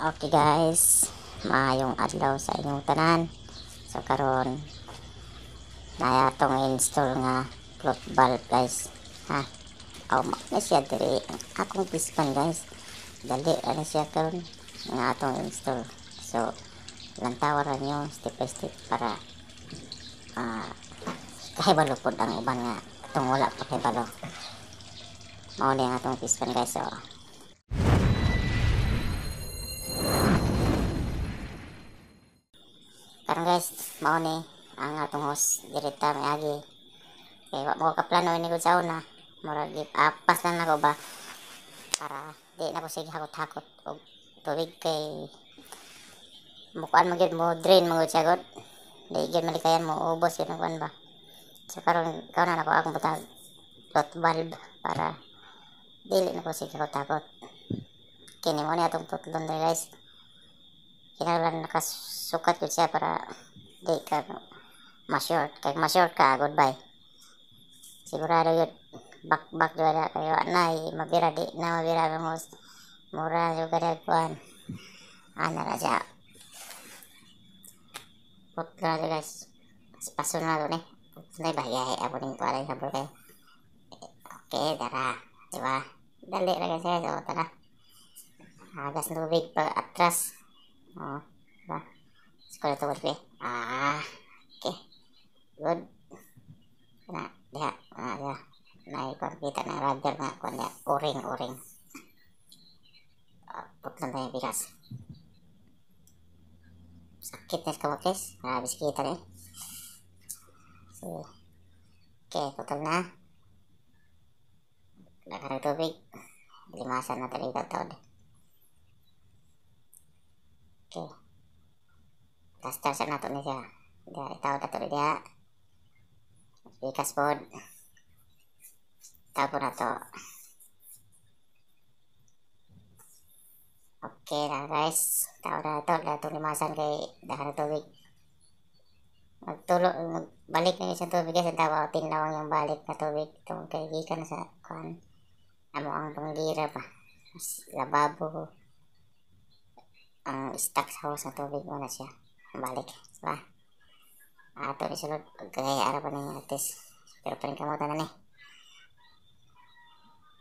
Okay guys, maayong adlaw sa inyong tanan. So karon naya tong install nga cloth valve guys. Ha. Aw mak na siya diri akong pispan guys. Dali ana siya karon nga atong install. So lantawaran niyo step by step para ah uh, kahibalo pod ang uban nga tong wala pa kahibalo. Mao ni atong pispan guys. So karon guys mao ni ang atong host direkta miagi kay wa mo ka plano ini ko sa una murag apas ah, lang nako ba para di na ko sige hakot-hakot og tubig kay mukuan mo gyud mo drain mo gyud sagot di gyud malikayan mo ubos gyud kuan ba so karon karon na ko akong butang lot bulb para dili na ko sige hakot-hakot kini mo ni atong tutlon guys kinahanglan nakasukat yun siya para di ka ma-short. Kahit ma ka, goodbye. Sigurado yun, bak-bak yun na kayo. Anay, mabira di na, mabira ka mo. Mura yung ganyan po. Ano na na siya. Put na natin guys. Si paso na natin eh. Put na iba. Yay, ako nang ito alay sabro kayo. Okay, tara. Diba? Dali na guys guys. O, tara. Agas nubig pa atras. Okay oh nah, sekolah tuh gue ah, oke, good nah, dia, nah, dia, naik kon kita naik rajar nak kon ya, uring, uring, putus dari bikas, sakit nih kamu guys, nah, habis kita nih, oke, totalnya, dari topik, lima sana tadi kita tahu deh. Oke. Kita start sana tuh Indonesia. Dia tahu kata dia. Di kasbon. Tahu atau. Oke lah guys, tahu dah tahu dah tuh limasan kay dah tuh week. Nagtulog, balik na sa tubig kasi tin tinlawang yung balik na tubig itong kaigikan sa kan. Amo ang panggira pa. Lababo uh, house atau na ya balik lah atau misalnya gaya na nih artist? pero pa rin kamutan na eh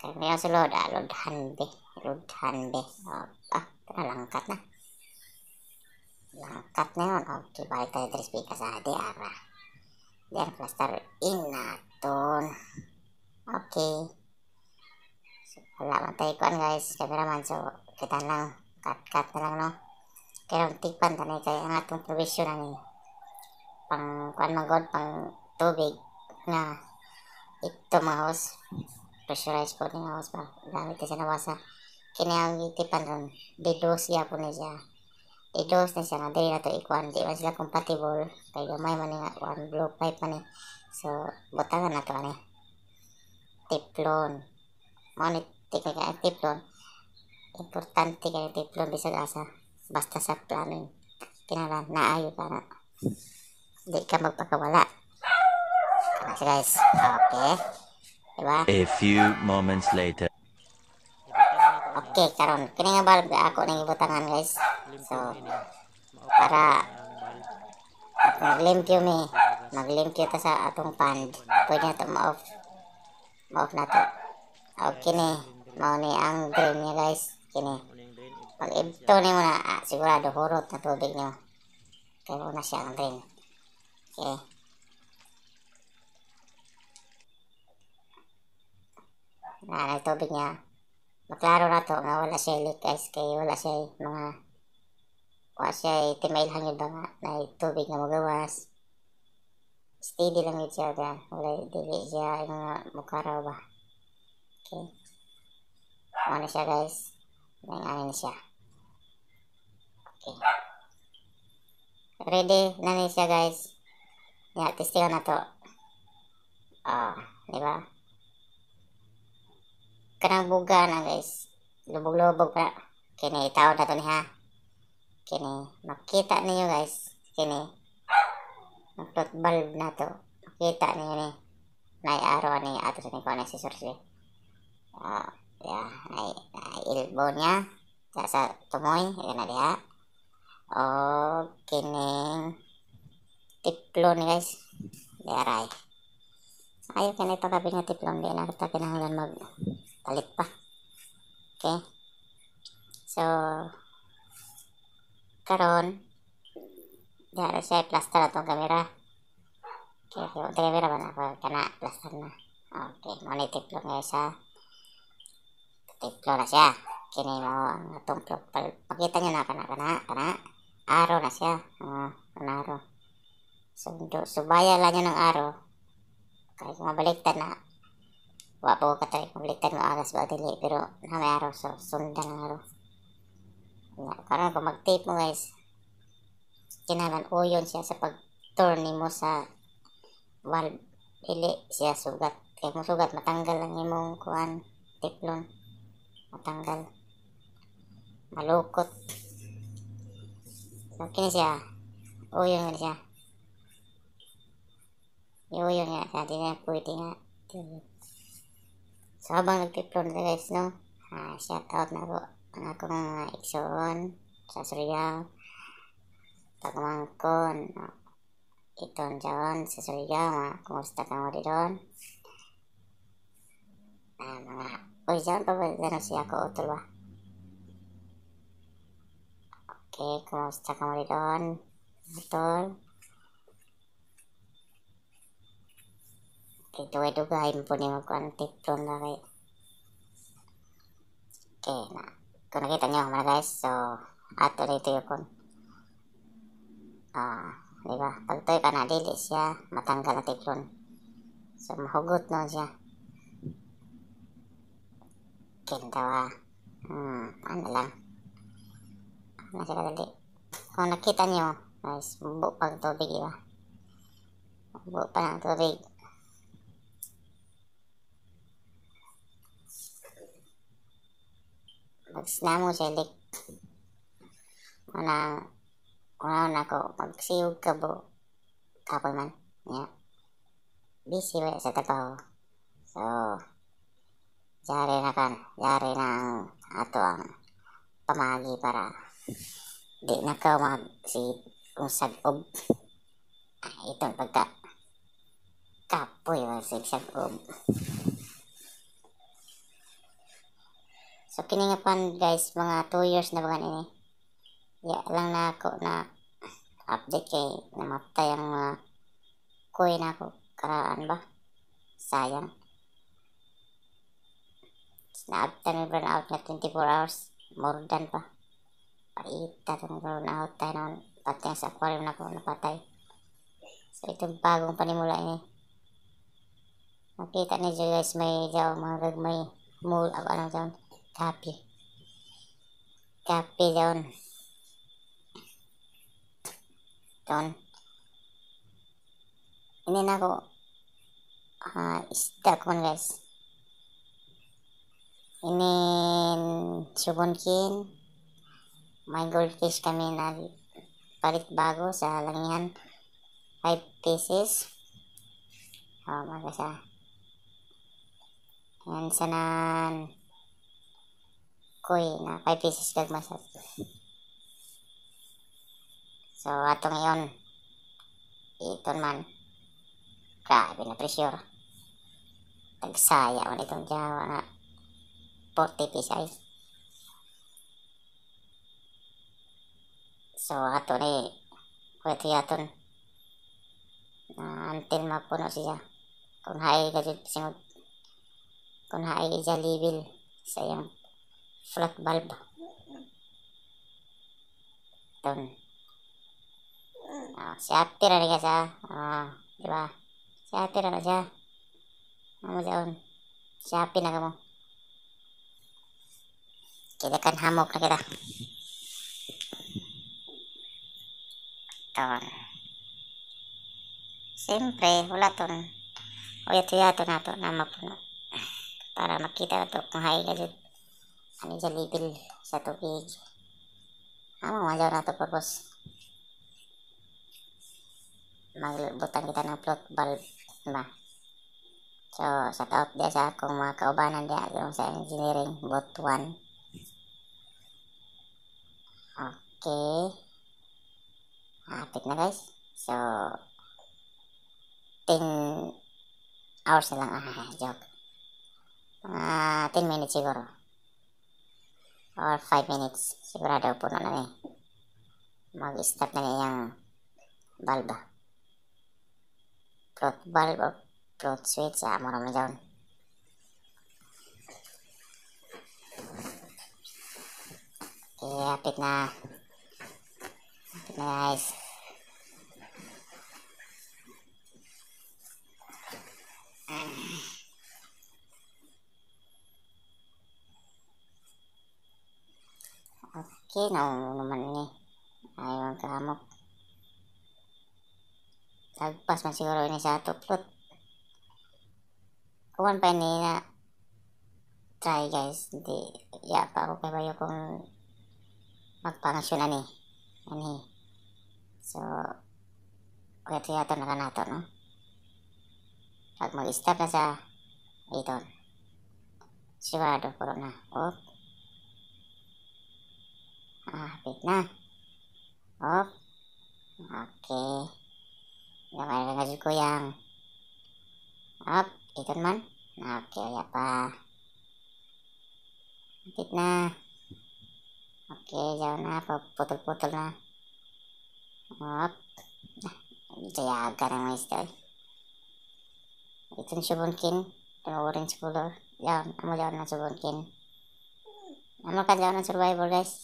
kaya may nasulod ah lodhan be lodhan be ah tara langkat na langkat na yun okay balik tayo tres pika sa ara then cluster in oke okay so, wala man tayo kuan guys cameraman so kita lang cut-cut na lang, no? Kaya tigpan na eh, kaya ang atong provision na ano eh. Pang, kuan ano magod, pang tubig na ito mga house. Pressurized po ng house pa. Dami kasi nawasa. Kaya ang itipan ron, dedos ya po na siya. Dedos na siya nga, dali na to ikuan. Di ba sila compatible? Kaya gamay man nga, one blue pipe man eh. So, butangan na to, ano eh. Teflon. Monit, teknika, teflon. Importante kayo ti plano bisag asa. Basta sa plano yun. Kinala, naayo para Hindi ka magpakawala. Kasi guys, okay. Diba? A few moments later. Okay, karon. Kini nga bulb ako nang ibutangan guys. So, para maglimpyo mi. Maglimpyo ta sa atong pand. Pwede na to ma-off. Ma-off na to. Okay ni. Mao ni ang green niya guys. Kini. Pag ibto ni mo na, ah, sigurado hurot na tubig niyo. Kaya mo na siya ang drain. Okay. Na, nagtubig niya. Maklaro na to nga wala siya leak guys. Kaya wala siya mga wala siya timail hangin ba nga na tubig na magawas. Steady lang yun siya. Wala, dili siya yung ano, mukha raw ba. Okay. Ano siya guys. Nangain siya. Okay. Ready na rin siya guys. Yeah, testing na to. Ah, oh, di ba? Kanang buga na guys. Lubog-lubog pa. Kini tao na to ni ha. Kini makita niyo guys. Kini ang bulb na to. Makita niyo ni. Naiaraw ni ato sa ni ko na Ah, uh, ya nah, ilmunya jasa temui karena ya, dia nih tiplo tiplon guys darai ayo kini ito gabi nga tiplon di na kita mag palit pa oke so karon daerah siya plaster atau kamera okay, okay. kamera ba na kana plaster na okay mo na tiplon guys ah? tiklo na siya kini mo ang atong pakita nyo na kana kana kana araw na siya uh, kana araw sundo subaya lang nyo ng araw kay kung mabaliktad na wa po ka tayo kung baliktad mo alas ba dili pero na may araw so sundan ng araw na, karon kung mag tape mo guys kinalan uyon siya sa pag turn mo sa wall dili siya sugat kay kung sugat matanggal lang imong kuan teflon matanggal malukot so siya uyong na siya iuyong nga siya di na pwede nga so habang nagpiplon na guys no ah, shout out na po ang akong mga iksoon sa Surigao pagmangkon no. itong jawan sa suriyaw mga kumusta ka mo di doon ah, mga Oh, iya, aku utul lah. oke kalau di don betul oke dua juga impun yang aku kuan tipun dari oke nah kuna kita nyawa mana guys so atur itu ya pun. ah diba pagtoy tuh ikan dilis ya matanggal na tipun so mahugot sih ya. ginagawa. Hmm, ano lang. Ano siya kadali. Kung nakita nyo, guys, buo pa ang tubig, iba. Buo pa ng tubig. Magsnamo siya, lik. Una, una na ko, magsiyog ka bo. Kapoy man. Yeah. Busy ba sa tapaw. So, Yari na kan, yari na ang ato ang pamagi para di na ka mag si kung ob Ah, itong pagka kapoy man si usag So kini pan guys mga 2 years na bagan ini. Ya lang na ako na update kay namatay ang mga uh, kuy na ako karaan ba? Sayang. Naabtan yung burnout na 24 hours. More than pa. Paita itong burnout tayo naman. Pati sa aquarium na ako napatay. So itong bagong panimula niya. Nakita niyo guys may daw mga gagmay mul ako ano daw. Kapi. Kapi daw. Doon. Hindi na ako uh, isda ko guys inin subonkin may goldfish kami na palit bago sa langihan 5 pieces oh magasa yan sanan koy na 5 pieces dagmasat so atong iyon iton man grabe na pressure tagsaya on itong jawa na 40 PSI so ato ni eh pwede aton na until mapuno siya kung hai ka dyan singod kung hai siya level sa iyang flat bulb ton ah, si ate na rin sa ah, di ba si ate na siya ano mo siya on um, si na ka mo kita kan hamuk lah kita ton simple oh wala ya, ton uyat uyato na to nama puno para makita na to kung hai ka dyan ano dyan level sa tubig ano wala na to purpose magbutan kita ng plot bulb ba so shout out dia sa akong mga kaubanan dia yung sa engineering bot 1 Okay. Hapit ah, na guys. So, 10 hours na lang. Ah, joke. Mga uh, 10 minutes siguro. Or 5 minutes. Sigurado po na eh. Mag-start na niya yung valve. Float valve or float switch. Ah, mura mo dyan. Okay, hapit na. Nice. Oke, okay, nah teman-teman ini ayo kamu tapi pas masih kalau ini satu upload kawan pengen ini try guys di ya pak aku kayak bayokong magpangasyon ani Ani. So, uyat-uyatan na nato, no? Pag mag-start na sa iton, sigurado puro na. Oop. Ah, big na. Oop. Okay. Gamay ka kasi ko yang. Up. Iton man. Okay, ya pa. Bit na. Okay, jauh na. Putol-putol na. Hop. Jayagan ang maestro. Itong subunkin. Tumawarin sa pulo. Leon. Amo Leon ng subunkin. Amo ka Leon ng survivor guys.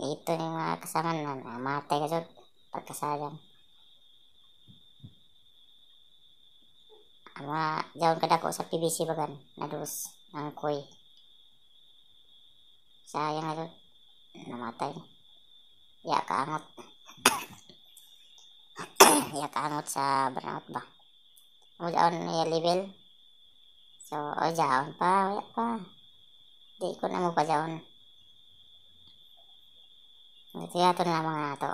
Ito yung mga kasama na matay ka dyan. Pagkasayang. Ang mga Leon kadako sa PVC bagan. Nadus. Ang kuy. Sayang na dyan. Namatay. Namatay ya kangot ya kangot sa burnout ba wala on ya level so o pa wala pa di ko na mo pa jaon ito ya ton lamang na to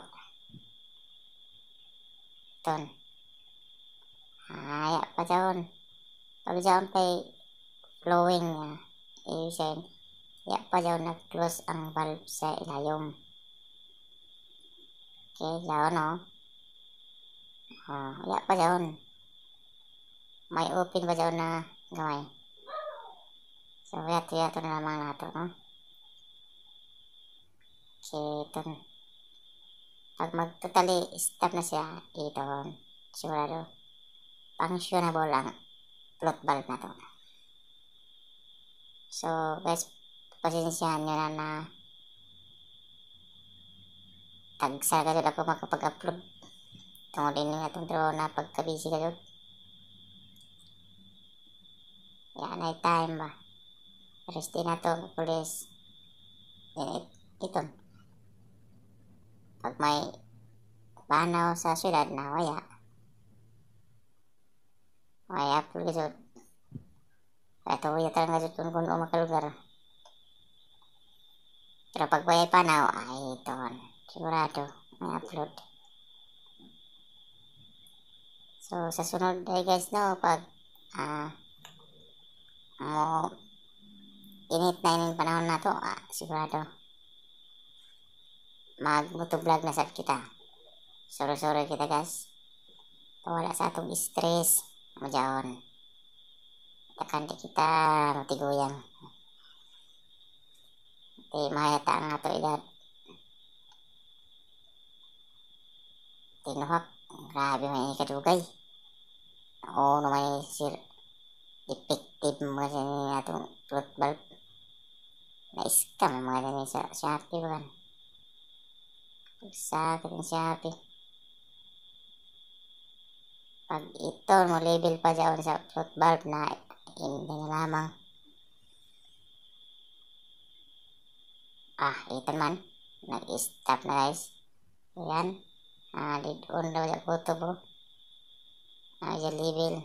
ton ayak pa jaon pag jaon pa flowing ya ibig sabihin ah, ya pa jaon nag close ang valve sa ilayong Okay, Kailan, oh. Ah, wala pa dyan. May open pa dyan na gamay. So, yato-yato na naman nato, no? Okay, ito. Pag magtotally stop na siya, ito, sigurado, pang functionable ang plot bulb na to. So, uh, guys, pasensyahan nyo na na tag sa kayo ako makapag-upload tungod din nga itong draw na pagkabisi kayo yan ay time ba rest din na itong pulis yan ito pag may banaw sa syudad na waya waya upload oh. kayo kaya tuwaya talaga kayo kung kung ano makalugar pero pag waya panaw oh, ay ito ano. Colorado may upload so sa sunod ay guys no pag uh, ah uh, init na yung panahon na to ah, sigurado mag na sad kita sorry-sorry kita guys pawala sa atong stress Takan di kita roti goyang eh mahayata nga to edad Tinuhak. Grabe, may kadugay. Oo may sir. Effective mga dyan natong plot bulb. Na-scam mga dyan sa Shopee ba? Sakit ng Shopee. Pag ito, mo label pa dyan sa plot bulb na hindi na lamang. Ah, ito man. Nag-stop na guys. Ayan lead on daw oh, sa kutobo uh, sa label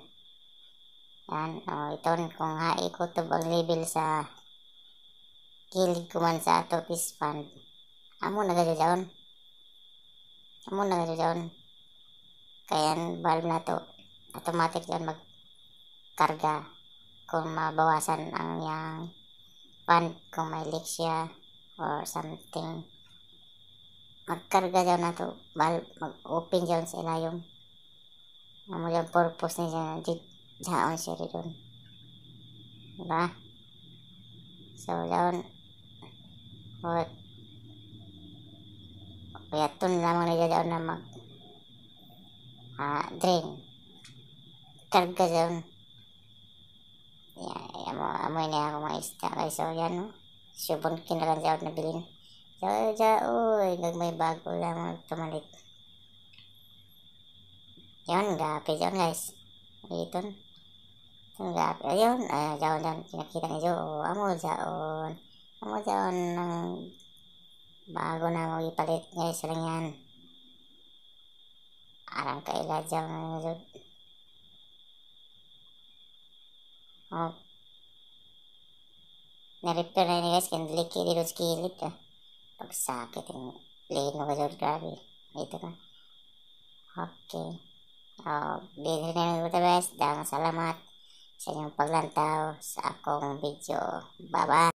yan o ito kung hai kutob ang label sa kilid ko man sa ato pispand amo na gadyo oh. daon amo na gadyo oh. daon kaya valve na to automatic yan magkarga kung mabawasan ang yang pan kung may leak siya or something magkarga daw na to bal mag-open dyan sila yung ano yung purpose niya di daon siya rin dun diba so daon what kaya to lamang nila daon na mag ah drain karga daon yan amoy na ako mga isda guys so yan no subon kinalan daon na bilin Georgia, uy, gagmay bago lang tumalik. Yun, grabe yun guys. Dito. Yun, grabe. Ayun, ayun, ah, yun, yun, kinakita niyo. Oh, amo dyan. Oh. Amo dyan oh, ng bago na mo ipalit guys lang yan. Arang kaila dyan ng ano, yun. Oh. Na-repair na yun guys, kaya likid yung skillet ah. Pagsakit yung lino ko Lord, grabe. Ito na. Okay. Oh, video na ko the best. Dagang salamat sa inyong paglantaw sa akong video. Bye-bye.